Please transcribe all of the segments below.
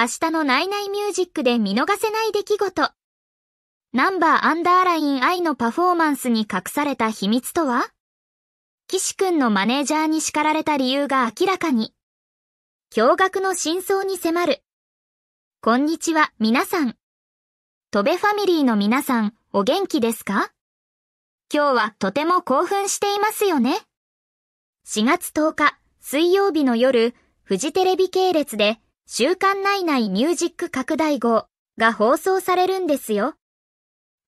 明日のナイナイミュージックで見逃せない出来事。ナンバーアンダーライン I のパフォーマンスに隠された秘密とは岸くんのマネージャーに叱られた理由が明らかに。驚愕の真相に迫る。こんにちは、皆さん。トベファミリーの皆さん、お元気ですか今日はとても興奮していますよね。4月10日、水曜日の夜、フジテレビ系列で、週刊内内ミュージック拡大号が放送されるんですよ。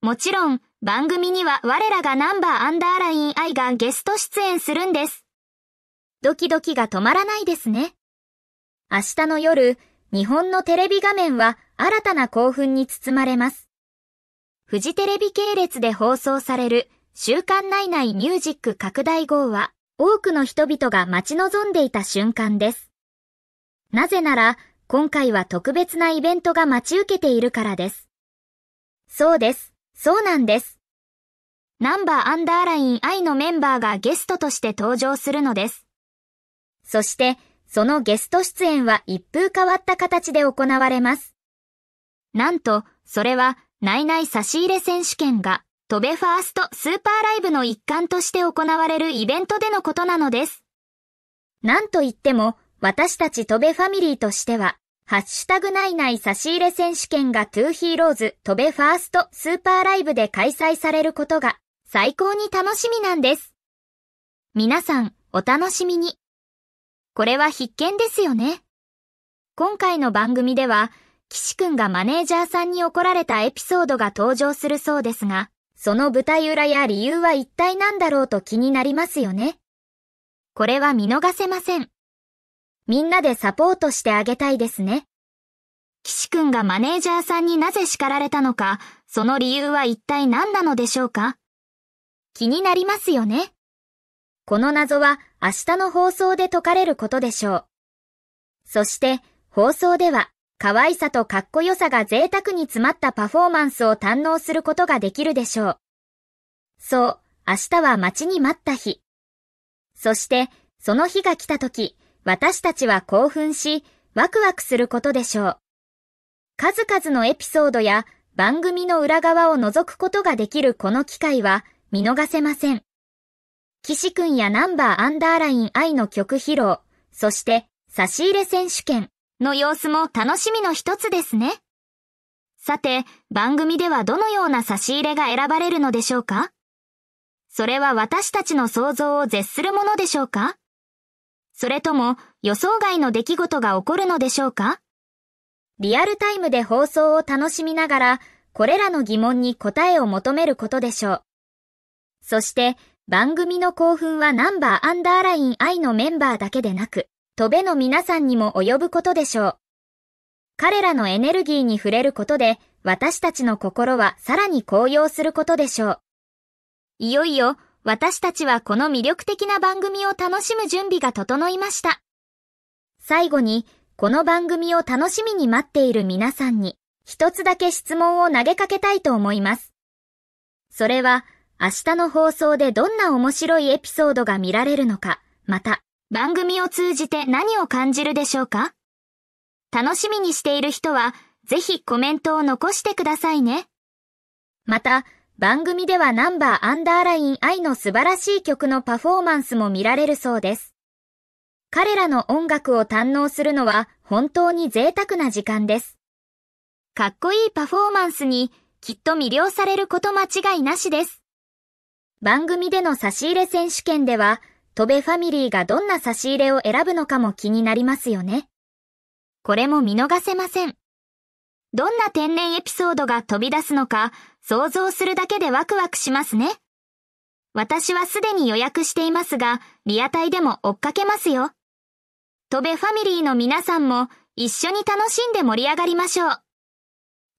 もちろん、番組には我らがナンバーアンダーライン I がゲスト出演するんです。ドキドキが止まらないですね。明日の夜、日本のテレビ画面は新たな興奮に包まれます。フジテレビ系列で放送される週刊内内ミュージック拡大号は多くの人々が待ち望んでいた瞬間です。なぜなら今回は特別なイベントが待ち受けているからです。そうです。そうなんです。ナンバーアンダーライン I のメンバーがゲストとして登場するのです。そして、そのゲスト出演は一風変わった形で行われます。なんと、それは、内々差し入れ選手権が、トベファーストスーパーライブの一環として行われるイベントでのことなのです。なんといっても、私たちトベファミリーとしては、ハッシュタグないない差し入れ選手権がトゥーヒーローズ、飛べファースト、スーパーライブで開催されることが最高に楽しみなんです。皆さん、お楽しみに。これは必見ですよね。今回の番組では、岸くんがマネージャーさんに怒られたエピソードが登場するそうですが、その舞台裏や理由は一体何だろうと気になりますよね。これは見逃せません。みんなでサポートしてあげたいですね。岸くんがマネージャーさんになぜ叱られたのか、その理由は一体何なのでしょうか気になりますよね。この謎は明日の放送で解かれることでしょう。そして放送では可愛さとかっこよさが贅沢に詰まったパフォーマンスを堪能することができるでしょう。そう、明日は待ちに待った日。そして、その日が来た時、私たちは興奮し、ワクワクすることでしょう。数々のエピソードや番組の裏側を覗くことができるこの機会は見逃せません。岸くんやナンバーアンダーライン愛の曲披露、そして差し入れ選手権の様子も楽しみの一つですね。さて、番組ではどのような差し入れが選ばれるのでしょうかそれは私たちの想像を絶するものでしょうかそれとも予想外の出来事が起こるのでしょうかリアルタイムで放送を楽しみながら、これらの疑問に答えを求めることでしょう。そして、番組の興奮はナンバーアンダーライン I のメンバーだけでなく、飛べの皆さんにも及ぶことでしょう。彼らのエネルギーに触れることで、私たちの心はさらに高揚することでしょう。いよいよ、私たちはこの魅力的な番組を楽しむ準備が整いました。最後に、この番組を楽しみに待っている皆さんに、一つだけ質問を投げかけたいと思います。それは、明日の放送でどんな面白いエピソードが見られるのか、また、番組を通じて何を感じるでしょうか楽しみにしている人は、ぜひコメントを残してくださいね。また、番組ではナンバーアンダーライン I の素晴らしい曲のパフォーマンスも見られるそうです。彼らの音楽を堪能するのは本当に贅沢な時間です。かっこいいパフォーマンスにきっと魅了されること間違いなしです。番組での差し入れ選手権では、戸部ファミリーがどんな差し入れを選ぶのかも気になりますよね。これも見逃せません。どんな天然エピソードが飛び出すのか想像するだけでワクワクしますね。私はすでに予約していますが、リアタイでも追っかけますよ。戸部ファミリーの皆さんも一緒に楽しんで盛り上がりましょう。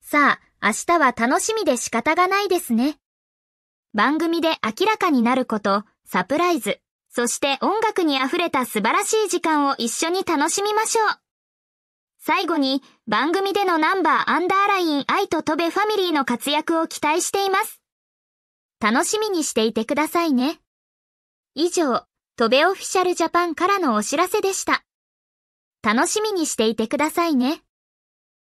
さあ、明日は楽しみで仕方がないですね。番組で明らかになること、サプライズ、そして音楽に溢れた素晴らしい時間を一緒に楽しみましょう。最後に番組でのナンバーアンダーライン愛とトべファミリーの活躍を期待しています。楽しみにしていてくださいね。以上、トべオフィシャルジャパンからのお知らせでした。楽しみにしていてくださいね。